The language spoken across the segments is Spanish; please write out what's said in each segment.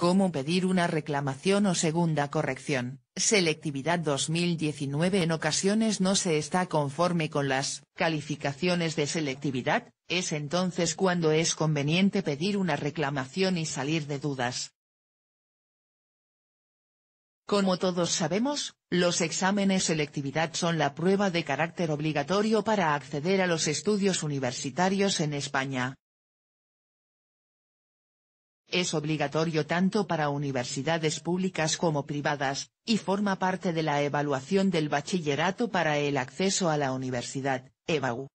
Cómo pedir una reclamación o segunda corrección. Selectividad 2019 En ocasiones no se está conforme con las calificaciones de selectividad, es entonces cuando es conveniente pedir una reclamación y salir de dudas. Como todos sabemos, los exámenes selectividad son la prueba de carácter obligatorio para acceder a los estudios universitarios en España es obligatorio tanto para universidades públicas como privadas, y forma parte de la evaluación del bachillerato para el acceso a la universidad, EBAU.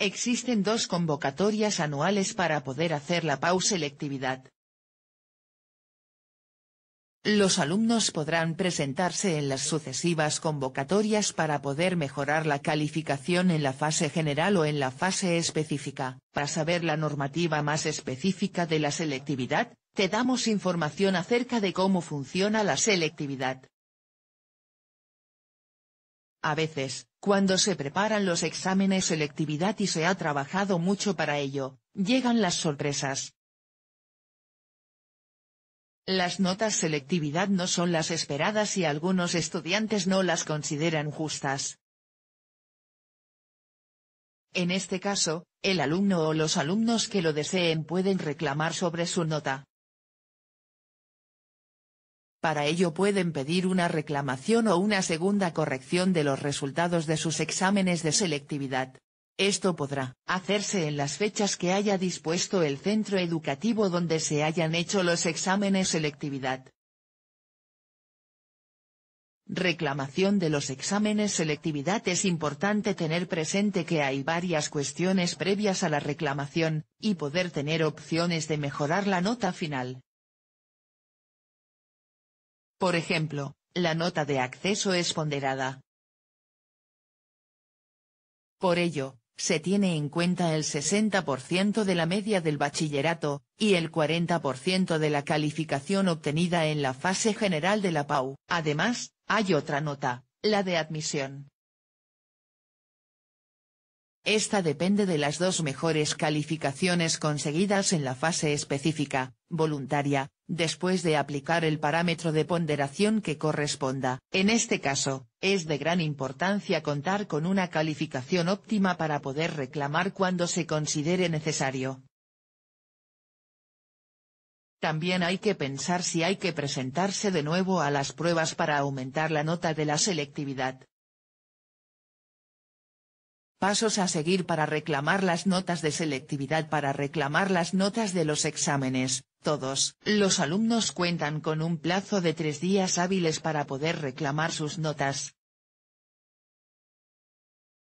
Existen dos convocatorias anuales para poder hacer la PAU selectividad, los alumnos podrán presentarse en las sucesivas convocatorias para poder mejorar la calificación en la fase general o en la fase específica. Para saber la normativa más específica de la selectividad, te damos información acerca de cómo funciona la selectividad. A veces, cuando se preparan los exámenes selectividad y se ha trabajado mucho para ello, llegan las sorpresas. Las notas selectividad no son las esperadas y algunos estudiantes no las consideran justas. En este caso, el alumno o los alumnos que lo deseen pueden reclamar sobre su nota. Para ello pueden pedir una reclamación o una segunda corrección de los resultados de sus exámenes de selectividad. Esto podrá hacerse en las fechas que haya dispuesto el centro educativo donde se hayan hecho los exámenes selectividad. Reclamación de los exámenes selectividad Es importante tener presente que hay varias cuestiones previas a la reclamación, y poder tener opciones de mejorar la nota final. Por ejemplo, la nota de acceso es ponderada. Por ello, se tiene en cuenta el 60% de la media del bachillerato, y el 40% de la calificación obtenida en la fase general de la PAU. Además, hay otra nota, la de admisión. Esta depende de las dos mejores calificaciones conseguidas en la fase específica, voluntaria, después de aplicar el parámetro de ponderación que corresponda. En este caso, es de gran importancia contar con una calificación óptima para poder reclamar cuando se considere necesario. También hay que pensar si hay que presentarse de nuevo a las pruebas para aumentar la nota de la selectividad. Pasos a seguir para reclamar las notas de selectividad Para reclamar las notas de los exámenes, todos los alumnos cuentan con un plazo de tres días hábiles para poder reclamar sus notas.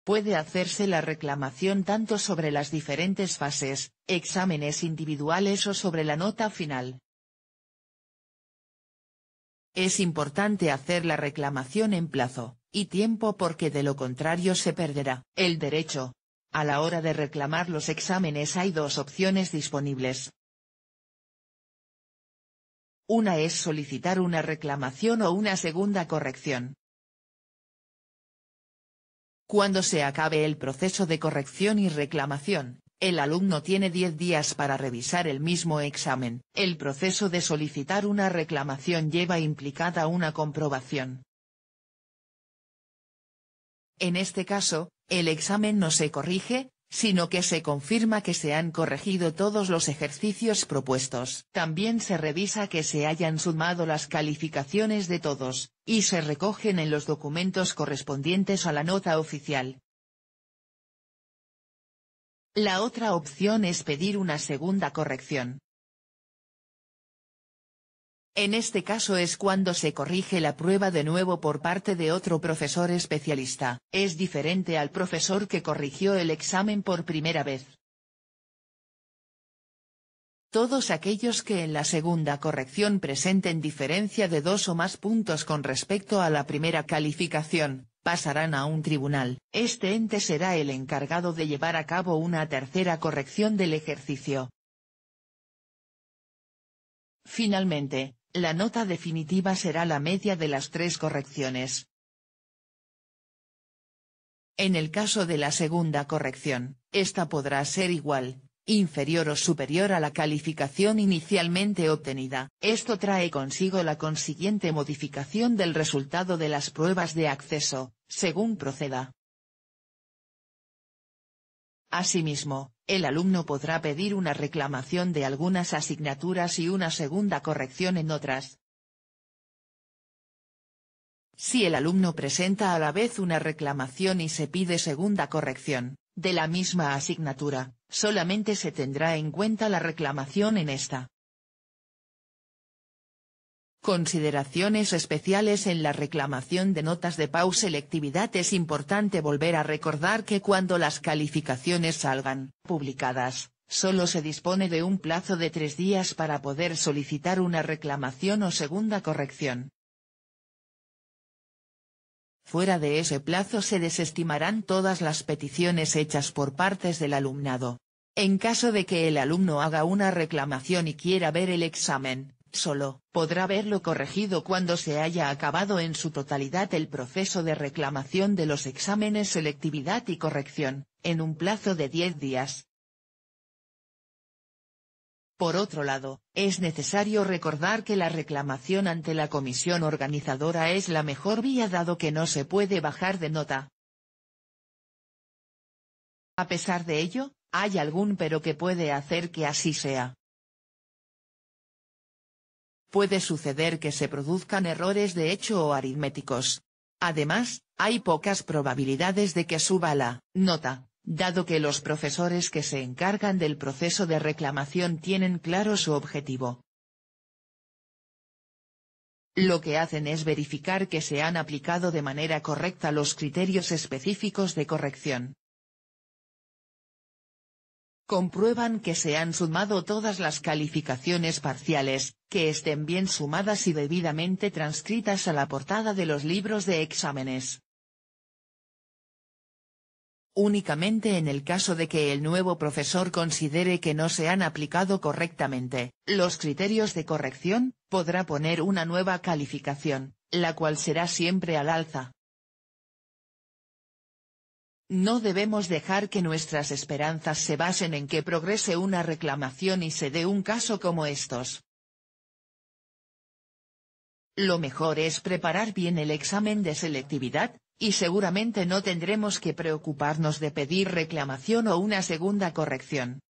Puede hacerse la reclamación tanto sobre las diferentes fases, exámenes individuales o sobre la nota final. Es importante hacer la reclamación en plazo y tiempo porque de lo contrario se perderá el derecho. A la hora de reclamar los exámenes hay dos opciones disponibles, una es solicitar una reclamación o una segunda corrección. Cuando se acabe el proceso de corrección y reclamación, el alumno tiene 10 días para revisar el mismo examen. El proceso de solicitar una reclamación lleva implicada una comprobación. En este caso, el examen no se corrige, sino que se confirma que se han corregido todos los ejercicios propuestos. También se revisa que se hayan sumado las calificaciones de todos, y se recogen en los documentos correspondientes a la nota oficial. La otra opción es pedir una segunda corrección. En este caso es cuando se corrige la prueba de nuevo por parte de otro profesor especialista. Es diferente al profesor que corrigió el examen por primera vez. Todos aquellos que en la segunda corrección presenten diferencia de dos o más puntos con respecto a la primera calificación, pasarán a un tribunal. Este ente será el encargado de llevar a cabo una tercera corrección del ejercicio. Finalmente, la nota definitiva será la media de las tres correcciones. En el caso de la segunda corrección, esta podrá ser igual, inferior o superior a la calificación inicialmente obtenida. Esto trae consigo la consiguiente modificación del resultado de las pruebas de acceso, según proceda. Asimismo, el alumno podrá pedir una reclamación de algunas asignaturas y una segunda corrección en otras. Si el alumno presenta a la vez una reclamación y se pide segunda corrección, de la misma asignatura, solamente se tendrá en cuenta la reclamación en esta. Consideraciones especiales en la reclamación de notas de PAU selectividad Es importante volver a recordar que cuando las calificaciones salgan, publicadas, solo se dispone de un plazo de tres días para poder solicitar una reclamación o segunda corrección. Fuera de ese plazo se desestimarán todas las peticiones hechas por partes del alumnado. En caso de que el alumno haga una reclamación y quiera ver el examen, solo podrá verlo corregido cuando se haya acabado en su totalidad el proceso de reclamación de los exámenes selectividad y corrección, en un plazo de 10 días. Por otro lado, es necesario recordar que la reclamación ante la comisión organizadora es la mejor vía dado que no se puede bajar de nota. A pesar de ello, hay algún pero que puede hacer que así sea puede suceder que se produzcan errores de hecho o aritméticos. Además, hay pocas probabilidades de que suba la nota, dado que los profesores que se encargan del proceso de reclamación tienen claro su objetivo. Lo que hacen es verificar que se han aplicado de manera correcta los criterios específicos de corrección comprueban que se han sumado todas las calificaciones parciales, que estén bien sumadas y debidamente transcritas a la portada de los libros de exámenes. Únicamente en el caso de que el nuevo profesor considere que no se han aplicado correctamente, los criterios de corrección, podrá poner una nueva calificación, la cual será siempre al alza. No debemos dejar que nuestras esperanzas se basen en que progrese una reclamación y se dé un caso como estos. Lo mejor es preparar bien el examen de selectividad, y seguramente no tendremos que preocuparnos de pedir reclamación o una segunda corrección.